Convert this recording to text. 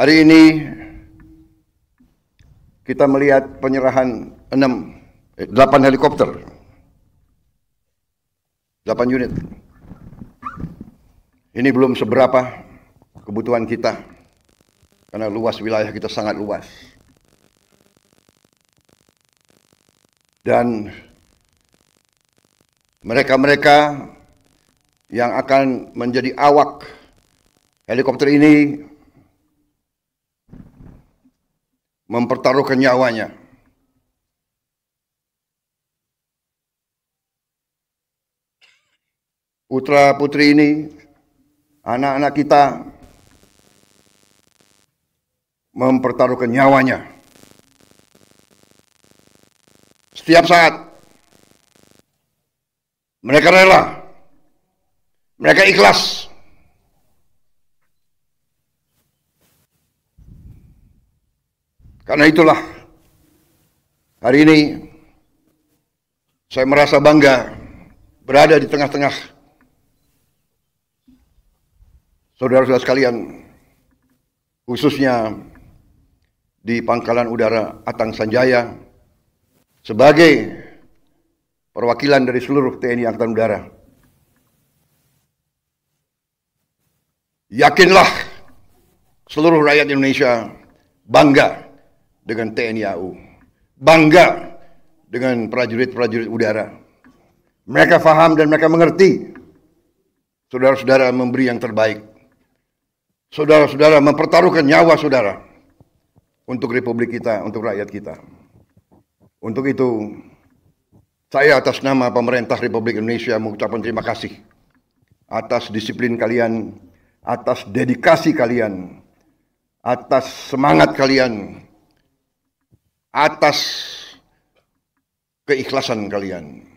Hari ini kita melihat penyerahan 6 8 eh, helikopter. 8 unit. Ini belum seberapa kebutuhan kita karena luas wilayah kita sangat luas. Dan mereka-mereka yang akan menjadi awak helikopter ini mempertaruhkan nyawanya. Putra putri ini, anak-anak kita mempertaruhkan nyawanya. Setiap saat mereka rela, mereka ikhlas Karena itulah hari ini saya merasa bangga berada di tengah-tengah saudara-saudara sekalian khususnya di pangkalan udara Atang Sanjaya sebagai perwakilan dari seluruh TNI Angkatan Udara. Yakinlah seluruh rakyat Indonesia bangga dengan TNI AU. Bangga dengan prajurit-prajurit udara. Mereka faham dan mereka mengerti. Saudara-saudara memberi yang terbaik. Saudara-saudara mempertaruhkan nyawa saudara untuk republik kita, untuk rakyat kita. Untuk itu, saya atas nama pemerintah Republik Indonesia mengucapkan terima kasih atas disiplin kalian, atas dedikasi kalian, atas semangat kalian atas keikhlasan kalian.